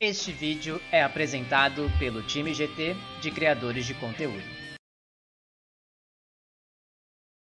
Este vídeo é apresentado pelo time GT de criadores de conteúdo.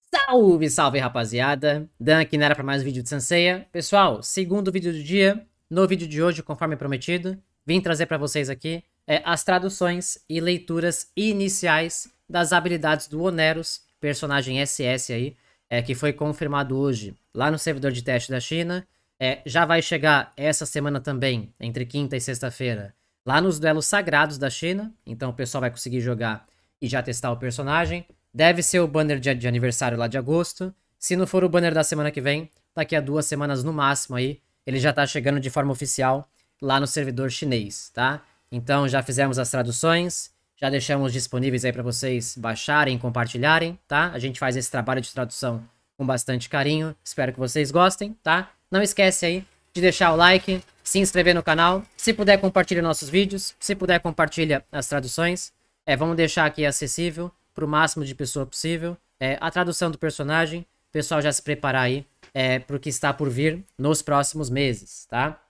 Salve, salve rapaziada! Dan aqui na era para mais um vídeo de Sanseia. Pessoal, segundo vídeo do dia, no vídeo de hoje, conforme prometido, vim trazer para vocês aqui é, as traduções e leituras iniciais das habilidades do Oneros, personagem SS aí, é, que foi confirmado hoje lá no servidor de teste da China é, já vai chegar essa semana também, entre quinta e sexta-feira, lá nos duelos sagrados da China. Então o pessoal vai conseguir jogar e já testar o personagem. Deve ser o banner de, de aniversário lá de agosto. Se não for o banner da semana que vem, daqui a duas semanas no máximo aí, ele já tá chegando de forma oficial lá no servidor chinês, tá? Então já fizemos as traduções, já deixamos disponíveis aí para vocês baixarem, compartilharem, tá? A gente faz esse trabalho de tradução com bastante carinho. Espero que vocês gostem, tá? Não esquece aí de deixar o like, se inscrever no canal. Se puder, compartilha nossos vídeos. Se puder, compartilha as traduções. É, vamos deixar aqui acessível para o máximo de pessoa possível. É, a tradução do personagem, o pessoal já se preparar aí é, para o que está por vir nos próximos meses, tá?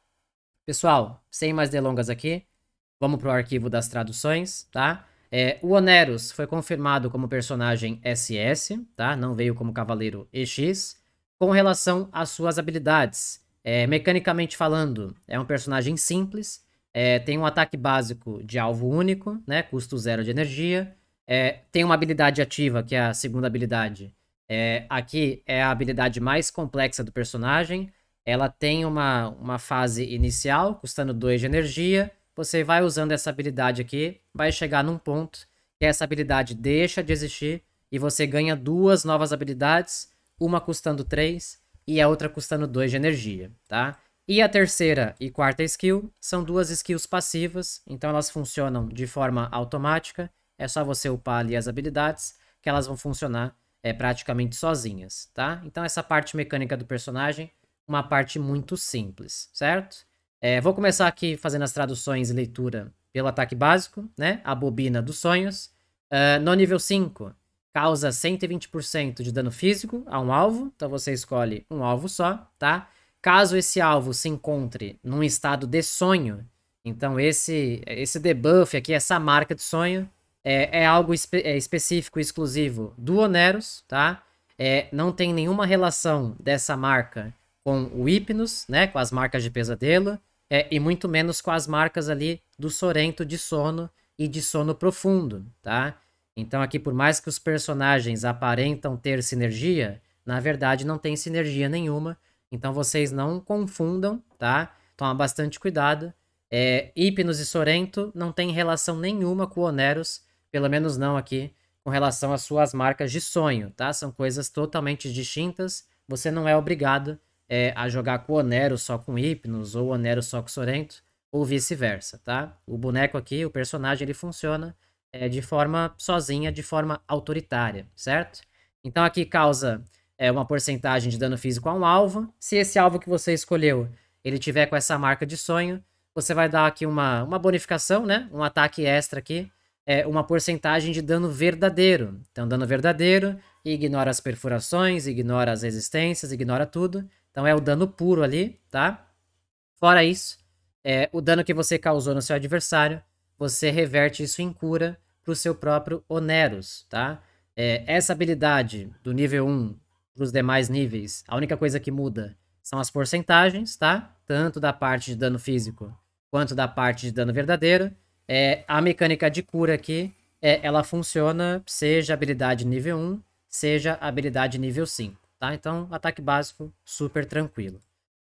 Pessoal, sem mais delongas aqui, vamos para o arquivo das traduções, tá? É, o Oneros foi confirmado como personagem SS, tá? Não veio como Cavaleiro EX com relação às suas habilidades. É, mecanicamente falando, é um personagem simples, é, tem um ataque básico de alvo único, né, custo zero de energia, é, tem uma habilidade ativa, que é a segunda habilidade. É, aqui é a habilidade mais complexa do personagem. Ela tem uma, uma fase inicial, custando 2 de energia. Você vai usando essa habilidade aqui, vai chegar num ponto que essa habilidade deixa de existir e você ganha duas novas habilidades uma custando 3 e a outra custando 2 de energia, tá? E a terceira e quarta skill são duas skills passivas, então elas funcionam de forma automática, é só você upar ali as habilidades que elas vão funcionar é, praticamente sozinhas, tá? Então essa parte mecânica do personagem, uma parte muito simples, certo? É, vou começar aqui fazendo as traduções e leitura pelo ataque básico, né? A bobina dos sonhos. Uh, no nível 5, causa 120% de dano físico a um alvo, então você escolhe um alvo só, tá? Caso esse alvo se encontre num estado de sonho, então esse esse debuff aqui, essa marca de sonho, é, é algo espe é específico, exclusivo do Oneros, tá? É, não tem nenhuma relação dessa marca com o Hipnos, né? Com as marcas de pesadelo, é, e muito menos com as marcas ali do Sorento de sono e de sono profundo, tá? Então aqui, por mais que os personagens aparentam ter sinergia, na verdade não tem sinergia nenhuma. Então vocês não confundam, tá? Toma bastante cuidado. É, Hipnos e Sorento não tem relação nenhuma com Oneros, pelo menos não aqui, com relação às suas marcas de sonho, tá? São coisas totalmente distintas. Você não é obrigado é, a jogar com Oneros só com Hipnos, ou Oneros só com Sorento, ou vice-versa, tá? O boneco aqui, o personagem, ele funciona é, de forma sozinha, de forma autoritária, certo? Então aqui causa é, uma porcentagem de dano físico a um alvo. Se esse alvo que você escolheu ele tiver com essa marca de sonho, você vai dar aqui uma, uma bonificação, né? Um ataque extra aqui, é, uma porcentagem de dano verdadeiro. Então, dano verdadeiro ignora as perfurações, ignora as resistências, ignora tudo. Então é o dano puro ali, tá? Fora isso, é, o dano que você causou no seu adversário você reverte isso em cura para o seu próprio Oneros, tá? É, essa habilidade do nível 1 para os demais níveis, a única coisa que muda são as porcentagens, tá? Tanto da parte de dano físico quanto da parte de dano verdadeiro. É, a mecânica de cura aqui, é, ela funciona seja habilidade nível 1, seja habilidade nível 5, tá? Então, ataque básico, super tranquilo.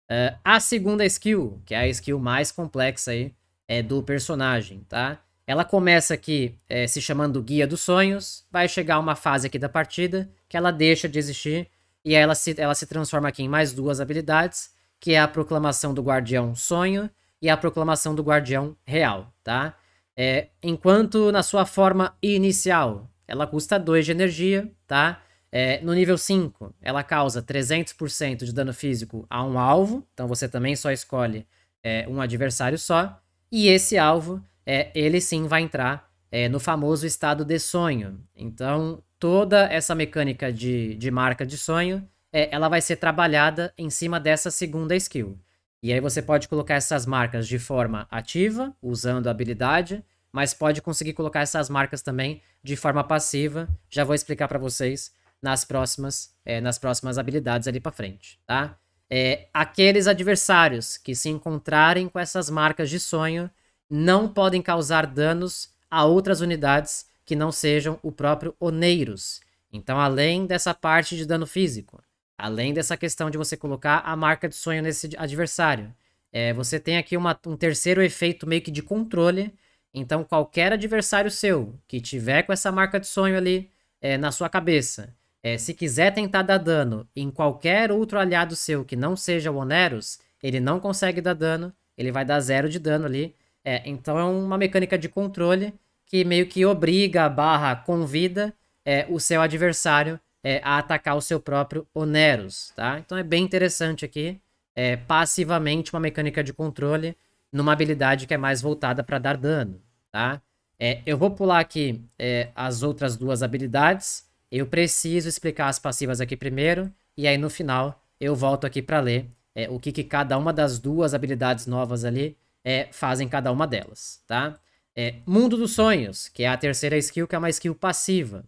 É, a segunda skill, que é a skill mais complexa aí é, do personagem, tá? Ela começa aqui é, se chamando Guia dos Sonhos, vai chegar uma fase aqui da partida que ela deixa de existir e ela se, ela se transforma aqui em mais duas habilidades, que é a Proclamação do Guardião Sonho e a Proclamação do Guardião Real, tá? É, enquanto na sua forma inicial ela custa 2 de energia, tá? É, no nível 5, ela causa 300% de dano físico a um alvo, então você também só escolhe é, um adversário só. E esse alvo, é, ele sim vai entrar é, no famoso estado de sonho. Então, toda essa mecânica de, de marca de sonho, é, ela vai ser trabalhada em cima dessa segunda skill. E aí você pode colocar essas marcas de forma ativa, usando a habilidade, mas pode conseguir colocar essas marcas também de forma passiva. Já vou explicar para vocês nas próximas, é, nas próximas habilidades ali para frente, tá? É, aqueles adversários que se encontrarem com essas marcas de sonho não podem causar danos a outras unidades que não sejam o próprio Oneiros. Então, além dessa parte de dano físico, além dessa questão de você colocar a marca de sonho nesse adversário, é, você tem aqui uma, um terceiro efeito meio que de controle. Então, qualquer adversário seu que tiver com essa marca de sonho ali é, na sua cabeça é, se quiser tentar dar dano em qualquer outro aliado seu que não seja o Oneros, ele não consegue dar dano, ele vai dar zero de dano ali. É, então é uma mecânica de controle que meio que obriga barra convida é, o seu adversário é, a atacar o seu próprio Oneros, tá? Então é bem interessante aqui, é, passivamente uma mecânica de controle numa habilidade que é mais voltada para dar dano, tá? É, eu vou pular aqui é, as outras duas habilidades, eu preciso explicar as passivas aqui primeiro, e aí no final eu volto aqui para ler é, o que, que cada uma das duas habilidades novas ali é, fazem cada uma delas, tá? É, Mundo dos Sonhos, que é a terceira skill, que é uma skill passiva,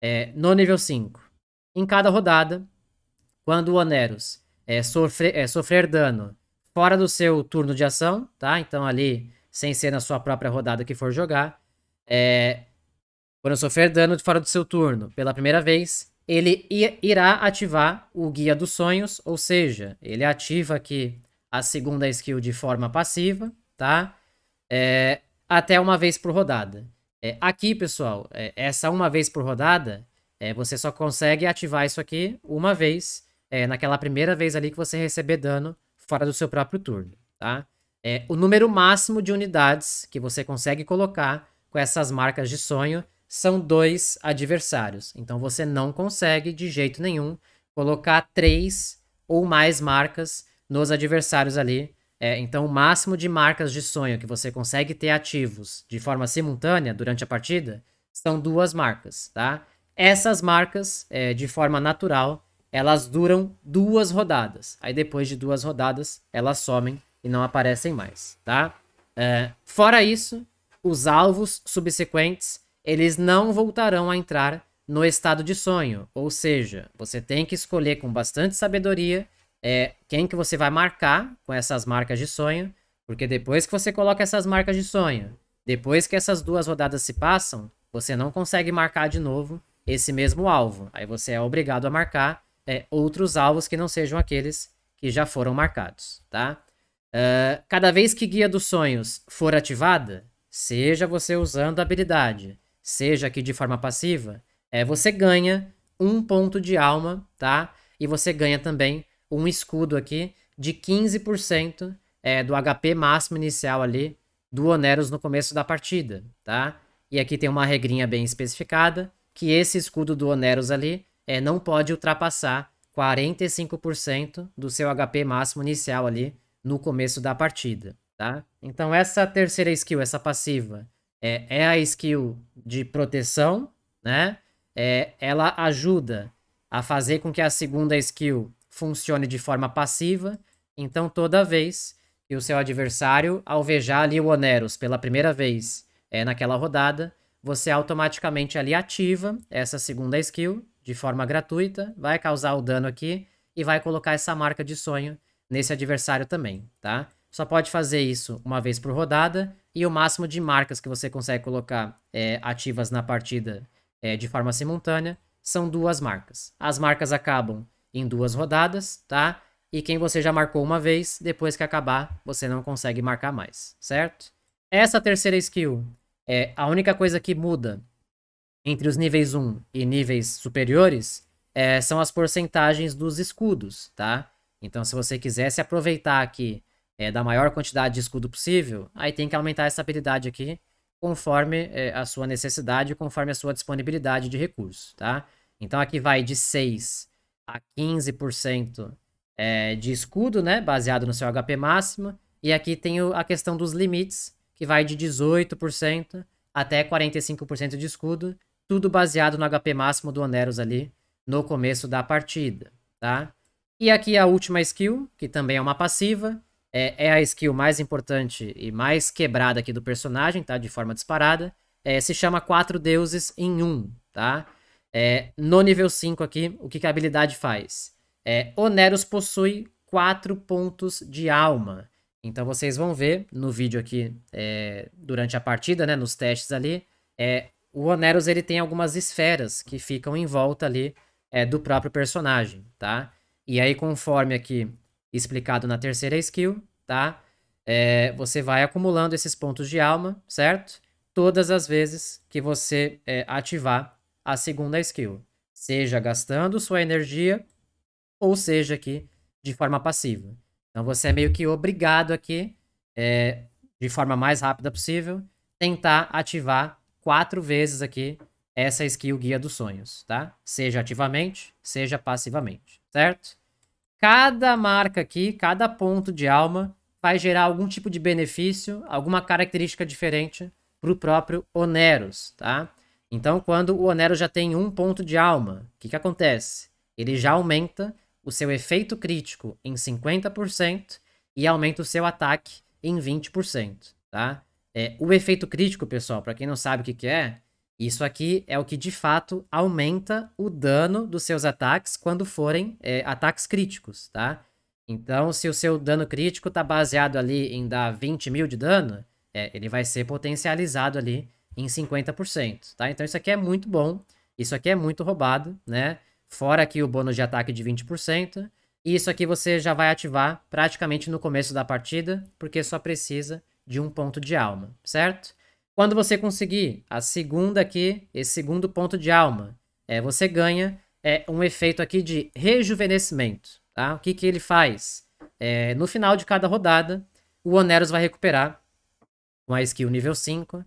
é, no nível 5. Em cada rodada, quando o Oneros é, sofre, é, sofrer dano fora do seu turno de ação, tá? Então ali, sem ser na sua própria rodada que for jogar, é, quando sofrer dano de fora do seu turno pela primeira vez, ele irá ativar o Guia dos Sonhos, ou seja, ele ativa aqui a segunda skill de forma passiva, tá? É, até uma vez por rodada. É, aqui, pessoal, é, essa uma vez por rodada, é, você só consegue ativar isso aqui uma vez, é, naquela primeira vez ali que você receber dano fora do seu próprio turno, tá? É, o número máximo de unidades que você consegue colocar com essas marcas de sonho são dois adversários. Então você não consegue de jeito nenhum colocar três ou mais marcas nos adversários ali. É, então o máximo de marcas de sonho que você consegue ter ativos de forma simultânea durante a partida são duas marcas, tá? Essas marcas, é, de forma natural, elas duram duas rodadas. Aí depois de duas rodadas, elas somem e não aparecem mais, tá? É, fora isso, os alvos subsequentes eles não voltarão a entrar no estado de sonho. Ou seja, você tem que escolher com bastante sabedoria é, quem que você vai marcar com essas marcas de sonho, porque depois que você coloca essas marcas de sonho, depois que essas duas rodadas se passam, você não consegue marcar de novo esse mesmo alvo. Aí você é obrigado a marcar é, outros alvos que não sejam aqueles que já foram marcados, tá? Uh, cada vez que Guia dos Sonhos for ativada, seja você usando a habilidade, seja aqui de forma passiva, é, você ganha um ponto de alma, tá? E você ganha também um escudo aqui de 15% é, do HP máximo inicial ali do Oneros no começo da partida, tá? E aqui tem uma regrinha bem especificada, que esse escudo do Oneros ali é, não pode ultrapassar 45% do seu HP máximo inicial ali no começo da partida, tá? Então essa terceira skill, essa passiva, é, é a skill de proteção, né? É, ela ajuda a fazer com que a segunda skill funcione de forma passiva. Então, toda vez que o seu adversário alvejar ali o Oneros pela primeira vez é, naquela rodada, você automaticamente ali ativa essa segunda skill de forma gratuita, vai causar o dano aqui e vai colocar essa marca de sonho nesse adversário também, tá? Só pode fazer isso uma vez por rodada e o máximo de marcas que você consegue colocar é, ativas na partida é, de forma simultânea são duas marcas. As marcas acabam em duas rodadas, tá? E quem você já marcou uma vez, depois que acabar, você não consegue marcar mais, certo? Essa terceira skill é a única coisa que muda entre os níveis 1 e níveis superiores é, são as porcentagens dos escudos, tá? Então, se você quisesse aproveitar aqui é, da maior quantidade de escudo possível, aí tem que aumentar essa habilidade aqui conforme é, a sua necessidade, conforme a sua disponibilidade de recursos, tá? Então aqui vai de 6 a 15% é, de escudo, né? Baseado no seu HP máximo. E aqui tem o, a questão dos limites, que vai de 18% até 45% de escudo, tudo baseado no HP máximo do Oneros ali no começo da partida, tá? E aqui a última skill, que também é uma passiva, é, é, a skill mais importante e mais quebrada aqui do personagem, tá? De forma disparada. É, se chama Quatro Deuses em Um, tá? É, no nível 5 aqui, o que, que a habilidade faz? É, Oneros possui quatro pontos de alma. Então vocês vão ver no vídeo aqui, é, durante a partida, né? Nos testes ali, é, o Oneros ele tem algumas esferas que ficam em volta ali é, do próprio personagem, tá? E aí conforme aqui explicado na terceira skill, tá? É, você vai acumulando esses pontos de alma, certo? Todas as vezes que você é, ativar a segunda skill, seja gastando sua energia ou seja aqui de forma passiva. Então você é meio que obrigado aqui, é, de forma mais rápida possível, tentar ativar quatro vezes aqui essa skill Guia dos Sonhos, tá? Seja ativamente, seja passivamente, certo? Cada marca aqui, cada ponto de alma vai gerar algum tipo de benefício, alguma característica diferente para o próprio Oneros, tá? Então, quando o Oneros já tem um ponto de alma, o que, que acontece? Ele já aumenta o seu efeito crítico em 50% e aumenta o seu ataque em 20%, tá? É, o efeito crítico, pessoal, para quem não sabe o que, que é, isso aqui é o que de fato aumenta o dano dos seus ataques quando forem é, ataques críticos, tá? Então, se o seu dano crítico está baseado ali em dar 20 mil de dano, é, ele vai ser potencializado ali em 50%, tá? Então, isso aqui é muito bom, isso aqui é muito roubado, né? Fora aqui o bônus de ataque é de 20%, e isso aqui você já vai ativar praticamente no começo da partida, porque só precisa de um ponto de alma, certo? Quando você conseguir a segunda aqui, esse segundo ponto de alma, é, você ganha é, um efeito aqui de rejuvenescimento. Tá? O que, que ele faz? É, no final de cada rodada, o Oneros vai recuperar com a skill nível 5,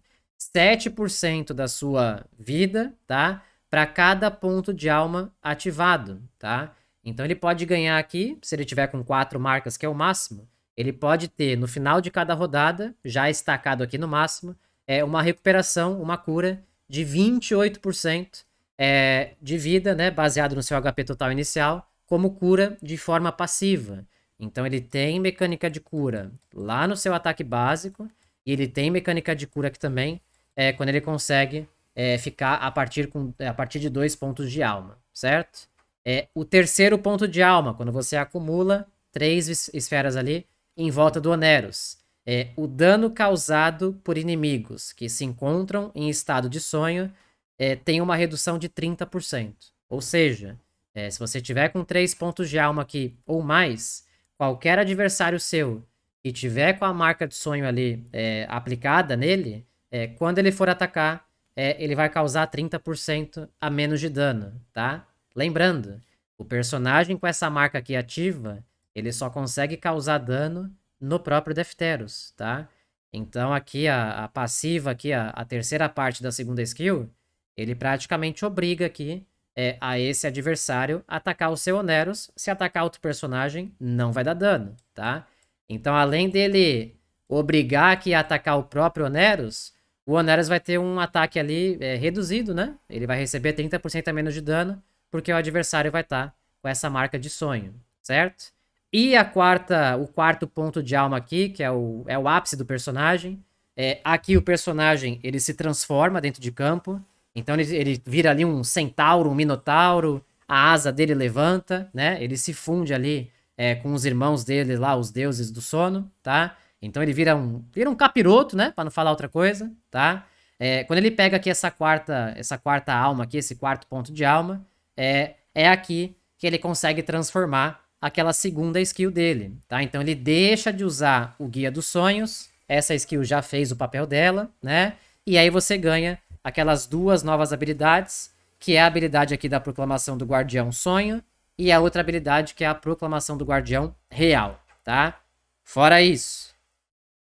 7% da sua vida, tá? Para cada ponto de alma ativado, tá? Então ele pode ganhar aqui, se ele tiver com quatro marcas, que é o máximo, ele pode ter no final de cada rodada, já estacado aqui no máximo, é, uma recuperação, uma cura de 28% é, de vida, né, baseado no seu HP total inicial, como cura de forma passiva. Então ele tem mecânica de cura lá no seu ataque básico e ele tem mecânica de cura aqui também é, quando ele consegue é, ficar a partir, com, é, a partir de dois pontos de alma, certo? É, o terceiro ponto de alma, quando você acumula três esferas ali em volta do Oneros é o dano causado por inimigos que se encontram em estado de sonho é, tem uma redução de 30%. Ou seja, é, se você tiver com 3 pontos de alma aqui ou mais, qualquer adversário seu que tiver com a marca de sonho ali é, aplicada nele, é, quando ele for atacar, é, ele vai causar 30% a menos de dano, tá? Lembrando, o personagem com essa marca aqui ativa, ele só consegue causar dano no próprio Defteros, tá? Então aqui a, a passiva, aqui a, a, terceira parte da segunda skill, ele praticamente obriga aqui é, a esse adversário atacar o seu Oneros. Se atacar outro personagem, não vai dar dano, tá? Então além dele obrigar aqui a atacar o próprio Oneros, o Oneros vai ter um ataque ali é, reduzido, né? Ele vai receber 30% a menos de dano, porque o adversário vai estar tá com essa marca de sonho, certo? E a quarta, o quarto ponto de alma aqui, que é o, é o ápice do personagem. É, aqui o personagem ele se transforma dentro de campo. Então ele, ele vira ali um centauro, um minotauro, a asa dele levanta, né? Ele se funde ali é, com os irmãos dele lá, os deuses do sono, tá? Então ele vira um, vira um capiroto, né? Para não falar outra coisa, tá? É, quando ele pega aqui essa quarta, essa quarta alma aqui, esse quarto ponto de alma, é, é aqui que ele consegue transformar aquela segunda skill dele, tá? Então ele deixa de usar o Guia dos Sonhos, essa skill já fez o papel dela, né? E aí você ganha aquelas duas novas habilidades, que é a habilidade aqui da Proclamação do Guardião Sonho e a outra habilidade que é a Proclamação do Guardião Real, tá? Fora isso,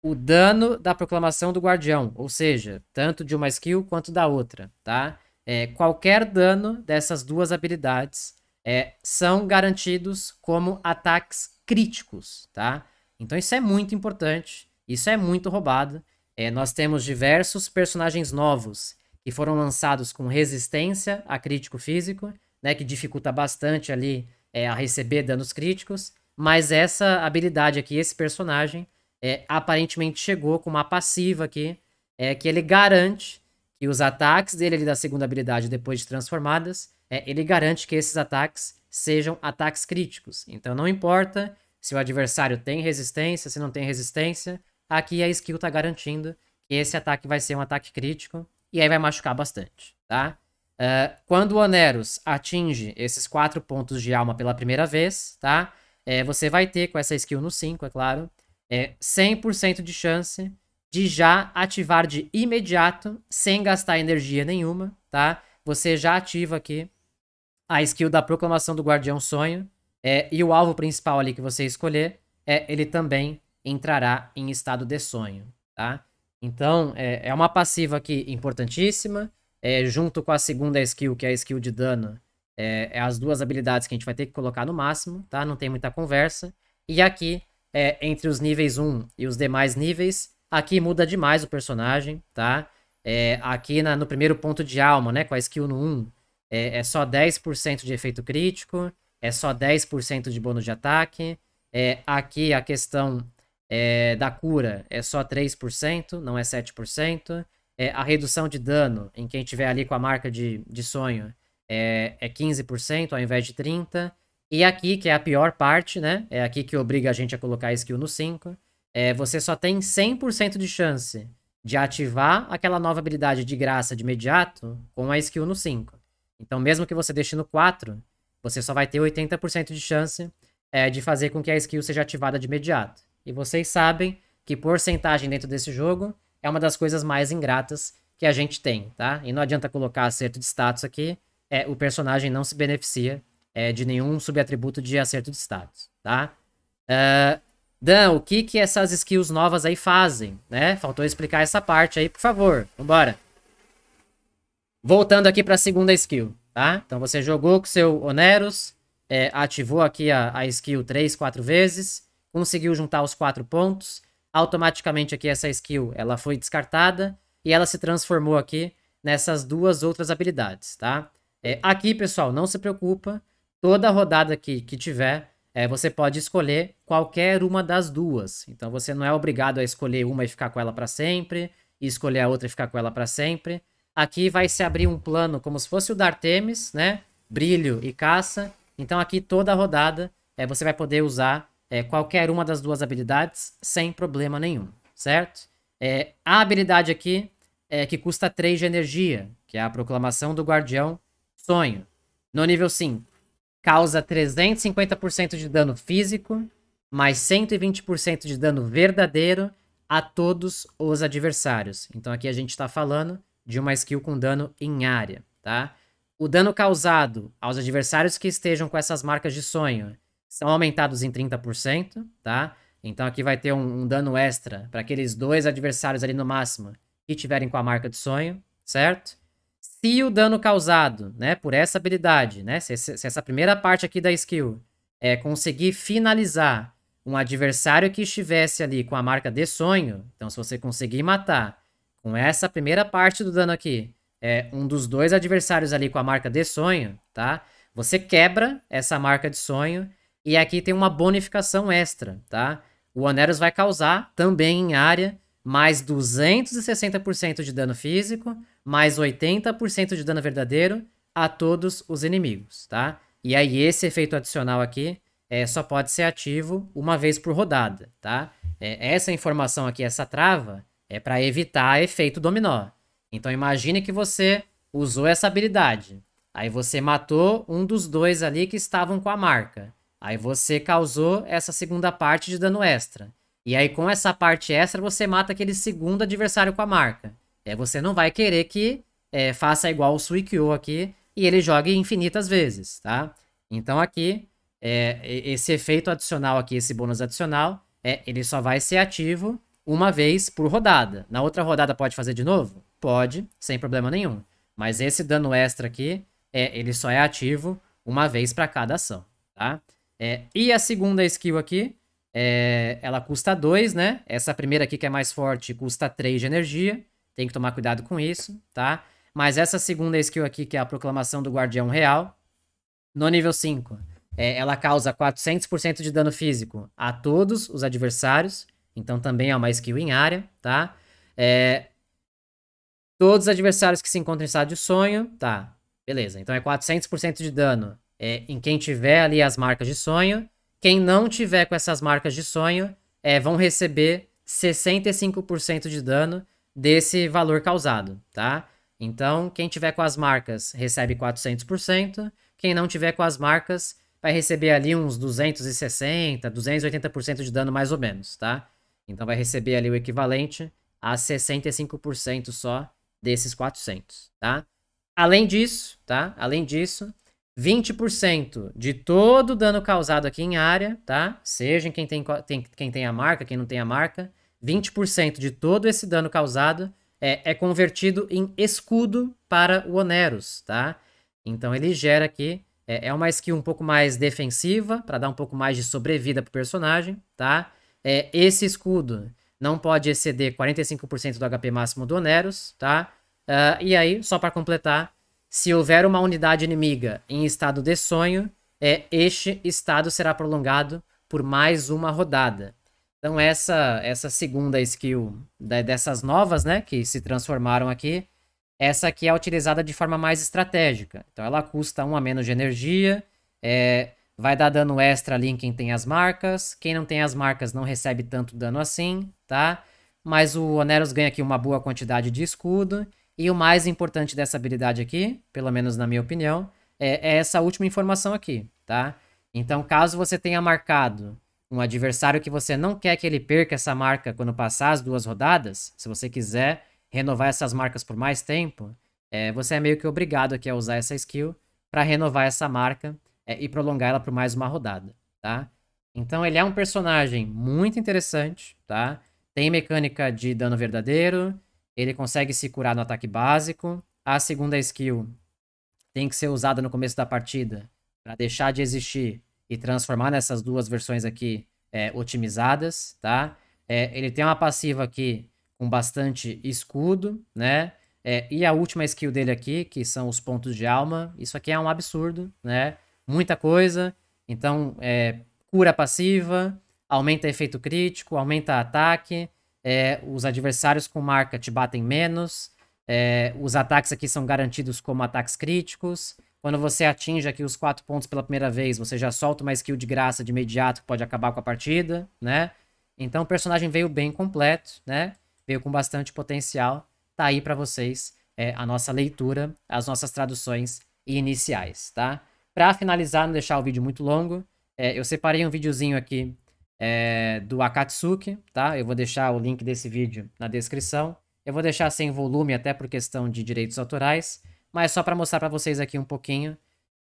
o dano da Proclamação do Guardião, ou seja, tanto de uma skill quanto da outra, tá? É, qualquer dano dessas duas habilidades é, são garantidos como ataques críticos, tá? Então isso é muito importante, isso é muito roubado. É, nós temos diversos personagens novos que foram lançados com resistência a crítico físico, né, que dificulta bastante ali é, a receber danos críticos, mas essa habilidade aqui, esse personagem, é, aparentemente chegou com uma passiva aqui, é, que ele garante que os ataques dele da segunda habilidade depois de transformadas é, ele garante que esses ataques sejam ataques críticos. Então não importa se o adversário tem resistência, se não tem resistência, aqui a skill está garantindo que esse ataque vai ser um ataque crítico e aí vai machucar bastante, tá? Uh, quando o Oneros atinge esses 4 pontos de alma pela primeira vez, tá? É, você vai ter com essa skill no 5, é claro, é 100% de chance de já ativar de imediato, sem gastar energia nenhuma, tá? Você já ativa aqui a skill da Proclamação do Guardião Sonho é, e o alvo principal ali que você escolher, é, ele também entrará em estado de sonho, tá? Então, é, é uma passiva aqui importantíssima, é, junto com a segunda skill, que é a skill de dano, é, é, as duas habilidades que a gente vai ter que colocar no máximo, tá? Não tem muita conversa. E aqui, é, entre os níveis 1 e os demais níveis, aqui muda demais o personagem, tá? É, aqui na, no primeiro ponto de alma, né, com a skill no 1, é, é só 10% de efeito crítico, é só 10% de bônus de ataque. É, aqui a questão é, da cura é só 3%, não é 7%. É, a redução de dano em quem tiver ali com a marca de, de sonho é, é 15% ao invés de 30%. E aqui, que é a pior parte, né? É aqui que obriga a gente a colocar a skill no 5. É, você só tem 100% de chance de ativar aquela nova habilidade de graça de imediato com a skill no 5. Então, mesmo que você deixe no 4, você só vai ter 80% de chance é, de fazer com que a skill seja ativada de imediato. E vocês sabem que porcentagem dentro desse jogo é uma das coisas mais ingratas que a gente tem, tá? E não adianta colocar acerto de status aqui, é, o personagem não se beneficia é, de nenhum subatributo de acerto de status, tá? Uh, Dan, o que que essas skills novas aí fazem, né? Faltou explicar essa parte aí, por favor, vambora. Voltando aqui para a segunda skill, tá? Então você jogou com seu Oneros, é, ativou aqui a, a skill 3, 4 vezes, conseguiu juntar os 4 pontos, automaticamente aqui essa skill ela foi descartada e ela se transformou aqui nessas duas outras habilidades, tá? É, aqui, pessoal, não se preocupa, toda rodada que, que tiver, é, você pode escolher qualquer uma das duas. Então você não é obrigado a escolher uma e ficar com ela para sempre, e escolher a outra e ficar com ela para sempre. Aqui vai se abrir um plano como se fosse o Dartemis, né? Brilho e caça. Então aqui toda a rodada é, você vai poder usar é, qualquer uma das duas habilidades sem problema nenhum, certo? É, a habilidade aqui é que custa 3 de energia, que é a proclamação do Guardião Sonho. No nível 5, causa 350% de dano físico, mais 120% de dano verdadeiro a todos os adversários. Então aqui a gente está falando de uma skill com dano em área, tá? O dano causado aos adversários que estejam com essas marcas de sonho são aumentados em 30%, tá? Então aqui vai ter um, um dano extra para aqueles dois adversários ali no máximo que tiverem com a marca de sonho, certo? Se o dano causado, né, por essa habilidade, né, se, se, se essa primeira parte aqui da skill é conseguir finalizar um adversário que estivesse ali com a marca de sonho, então se você conseguir matar com essa primeira parte do dano aqui, é, um dos dois adversários ali com a marca de sonho, tá? Você quebra essa marca de sonho e aqui tem uma bonificação extra, tá? O Oneros vai causar, também em área, mais 260% de dano físico, mais 80% de dano verdadeiro a todos os inimigos, tá? E aí esse efeito adicional aqui é, só pode ser ativo uma vez por rodada, tá? É, essa informação aqui, essa trava, é para evitar efeito dominó. Então imagine que você usou essa habilidade. Aí você matou um dos dois ali que estavam com a marca. Aí você causou essa segunda parte de dano extra. E aí com essa parte extra você mata aquele segundo adversário com a marca. É, você não vai querer que é, faça igual o Suikyo aqui e ele jogue infinitas vezes, tá? Então aqui, é, esse efeito adicional aqui, esse bônus adicional, é, ele só vai ser ativo uma vez por rodada. Na outra rodada pode fazer de novo? Pode, sem problema nenhum. Mas esse dano extra aqui, é, ele só é ativo uma vez para cada ação, tá? É, e a segunda skill aqui, é, ela custa 2, né? Essa primeira aqui que é mais forte custa 3 de energia. Tem que tomar cuidado com isso, tá? Mas essa segunda skill aqui, que é a Proclamação do Guardião Real, no nível 5, é, ela causa 400% de dano físico a todos os adversários então também é uma skill em área, tá? É... Todos os adversários que se encontram em estado de sonho, tá? Beleza, então é 400% de dano é, em quem tiver ali as marcas de sonho. Quem não tiver com essas marcas de sonho, é, vão receber 65% de dano desse valor causado, tá? Então, quem tiver com as marcas recebe 400%, quem não tiver com as marcas vai receber ali uns 260, 280% de dano mais ou menos, tá? Então vai receber ali o equivalente a 65% só desses 400, tá? Além disso, tá? Além disso, 20% de todo o dano causado aqui em área, tá? Seja em quem tem, tem, quem tem a marca, quem não tem a marca, 20% de todo esse dano causado é, é convertido em escudo para o Oneros, tá? Então ele gera aqui, é, é uma skill um pouco mais defensiva, para dar um pouco mais de sobrevida pro personagem, tá? é, esse escudo não pode exceder 45% do HP máximo do Oneros, tá? Uh, e aí, só para completar, se houver uma unidade inimiga em estado de sonho, é, este estado será prolongado por mais uma rodada. Então essa essa segunda skill da, dessas novas, né, que se transformaram aqui, essa aqui é utilizada de forma mais estratégica. Então ela custa um a menos de energia, é, Vai dar dano extra ali em quem tem as marcas. Quem não tem as marcas não recebe tanto dano assim, tá? Mas o Oneros ganha aqui uma boa quantidade de escudo. E o mais importante dessa habilidade aqui, pelo menos na minha opinião, é, é essa última informação aqui, tá? Então, caso você tenha marcado um adversário que você não quer que ele perca essa marca quando passar as duas rodadas, se você quiser renovar essas marcas por mais tempo, é, você é meio que obrigado aqui a usar essa skill para renovar essa marca é, e prolongar ela por mais uma rodada, tá? Então ele é um personagem muito interessante, tá? Tem mecânica de dano verdadeiro, ele consegue se curar no ataque básico. A segunda skill tem que ser usada no começo da partida para deixar de existir e transformar nessas duas versões aqui é, otimizadas, tá? É, ele tem uma passiva aqui com bastante escudo, né? É, e a última skill dele aqui, que são os pontos de alma, isso aqui é um absurdo, né? muita coisa. Então, é, cura passiva, aumenta efeito crítico, aumenta ataque. É, os adversários com marca te batem menos. É, os ataques aqui são garantidos como ataques críticos. Quando você atinge aqui os quatro pontos pela primeira vez, você já solta uma skill de graça de imediato que pode acabar com a partida, né? Então o personagem veio bem completo, né? Veio com bastante potencial. Tá aí para vocês é, a nossa leitura, as nossas traduções iniciais, tá? Para finalizar, não deixar o vídeo muito longo, é, eu separei um videozinho aqui é, do Akatsuki, tá? Eu vou deixar o link desse vídeo na descrição. Eu vou deixar sem volume até por questão de direitos autorais, mas só para mostrar para vocês aqui um pouquinho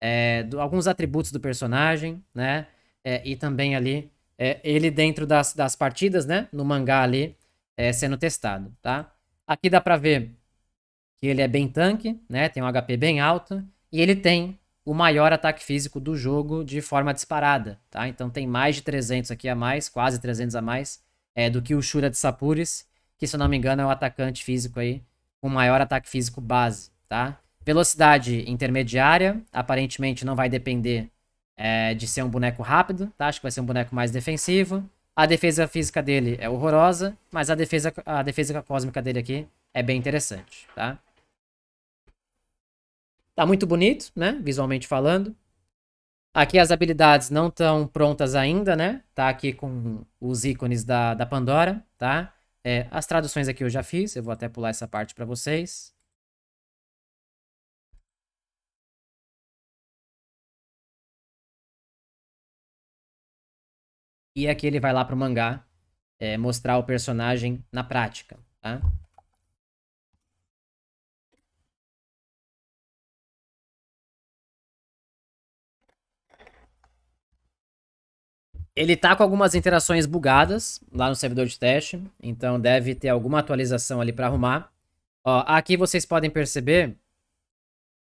é, do, alguns atributos do personagem, né? É, e também ali é, ele dentro das, das partidas, né? No mangá ali é, sendo testado, tá? Aqui dá para ver que ele é bem tanque, né? Tem um HP bem alto e ele tem o maior ataque físico do jogo de forma disparada, tá? Então tem mais de 300 aqui a mais, quase 300 a mais, é, do que o Shura de Sapuris, que se eu não me engano é o atacante físico aí, com maior ataque físico base, tá? Velocidade intermediária, aparentemente não vai depender é, de ser um boneco rápido, tá? Acho que vai ser um boneco mais defensivo. A defesa física dele é horrorosa, mas a defesa, a defesa cósmica dele aqui é bem interessante, tá? Tá muito bonito, né? Visualmente falando. Aqui as habilidades não estão prontas ainda, né? Tá aqui com os ícones da, da Pandora, tá? É, as traduções aqui eu já fiz, eu vou até pular essa parte para vocês. E aqui ele vai lá pro mangá é, mostrar o personagem na prática, tá? Ele tá com algumas interações bugadas lá no servidor de teste, então deve ter alguma atualização ali para arrumar. Ó, aqui vocês podem perceber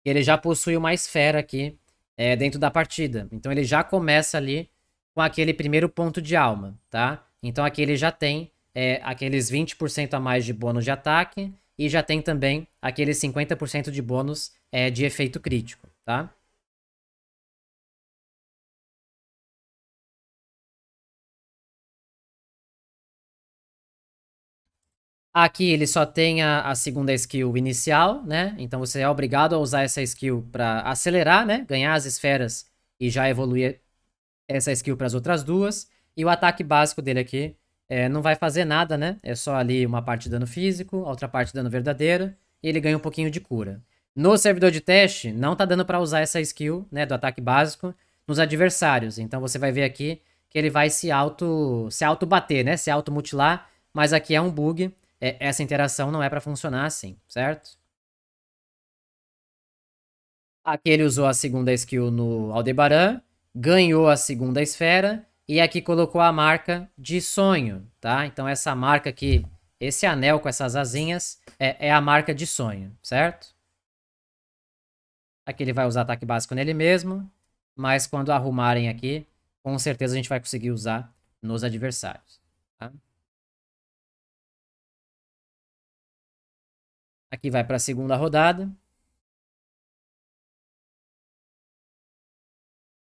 que ele já possui uma esfera aqui é, dentro da partida. Então ele já começa ali com aquele primeiro ponto de alma, tá? Então aqui ele já tem é, aqueles 20% a mais de bônus de ataque e já tem também aqueles 50% de bônus é, de efeito crítico, tá? Aqui ele só tem a, a, segunda skill inicial, né? Então você é obrigado a usar essa skill para acelerar, né? Ganhar as esferas e já evoluir essa skill para as outras duas. E o ataque básico dele aqui é, não vai fazer nada, né? É só ali uma parte de dano físico, outra parte de dano verdadeiro. E ele ganha um pouquinho de cura. No servidor de teste, não tá dando para usar essa skill, né? Do ataque básico nos adversários. Então você vai ver aqui que ele vai se auto se auto bater, né? Se auto mutilar, mas aqui é um bug é, essa interação não é para funcionar assim, certo? Aquele usou a segunda skill no Aldebaran, ganhou a segunda esfera e aqui colocou a marca de sonho, tá? Então essa marca aqui, esse anel com essas asinhas, é, é a marca de sonho, certo? Aqui ele vai usar ataque básico nele mesmo, mas quando arrumarem aqui, com certeza a gente vai conseguir usar nos adversários. Tá? Aqui vai para a segunda rodada.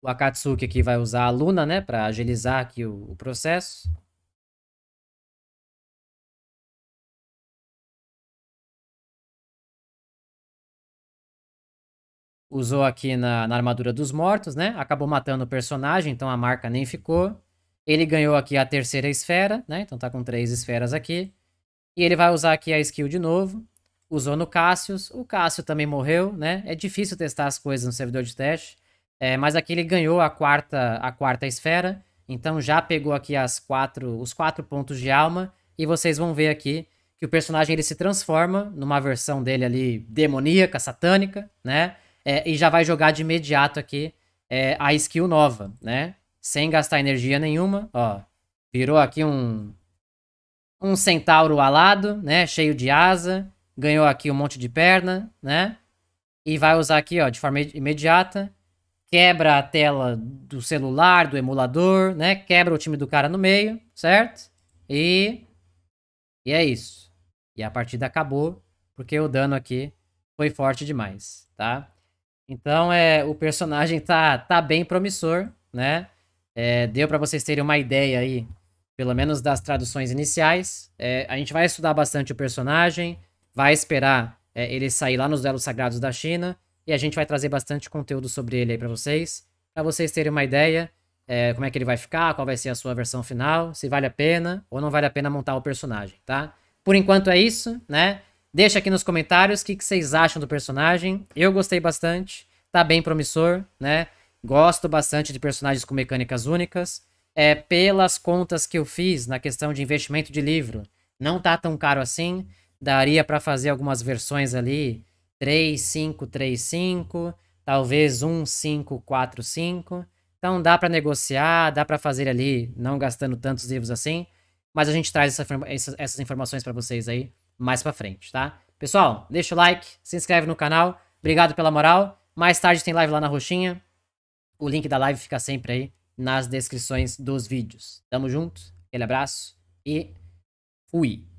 O Akatsuki aqui vai usar a Luna, né, para agilizar aqui o, o processo. Usou aqui na, na armadura dos mortos, né? Acabou matando o personagem, então a marca nem ficou. Ele ganhou aqui a terceira esfera, né? Então tá com três esferas aqui. E ele vai usar aqui a skill de novo usou no Cassius, o Cassius também morreu, né? É difícil testar as coisas no servidor de teste, é, mas aqui ele ganhou a quarta, a quarta esfera, então já pegou aqui as quatro, os quatro pontos de alma, e vocês vão ver aqui que o personagem ele se transforma numa versão dele ali demoníaca, satânica, né? É, e já vai jogar de imediato aqui é, a skill nova, né? Sem gastar energia nenhuma, ó. Virou aqui um, um centauro alado, né? Cheio de asa, ganhou aqui um monte de perna, né? E vai usar aqui, ó, de forma imediata. Quebra a tela do celular, do emulador, né? Quebra o time do cara no meio, certo? E... E é isso. E a partida acabou, porque o dano aqui foi forte demais, tá? Então, é, o personagem tá, tá bem promissor, né? É, deu para vocês terem uma ideia aí, pelo menos das traduções iniciais. É, a gente vai estudar bastante o personagem, vai esperar é, ele sair lá nos duelos sagrados da China e a gente vai trazer bastante conteúdo sobre ele aí para vocês, para vocês terem uma ideia é, como é que ele vai ficar, qual vai ser a sua versão final, se vale a pena ou não vale a pena montar o personagem, tá? Por enquanto é isso, né? Deixa aqui nos comentários o que, que vocês acham do personagem. Eu gostei bastante, tá bem promissor, né? Gosto bastante de personagens com mecânicas únicas. É, pelas contas que eu fiz na questão de investimento de livro, não tá tão caro assim daria para fazer algumas versões ali 5, talvez 5. Então dá para negociar, dá para fazer ali, não gastando tantos livros assim, mas a gente traz essa, essas informações para vocês aí mais para frente, tá? Pessoal, deixa o like, se inscreve no canal. Obrigado pela moral. Mais tarde tem live lá na roxinha. O link da live fica sempre aí nas descrições dos vídeos. Tamo junto, aquele abraço e fui.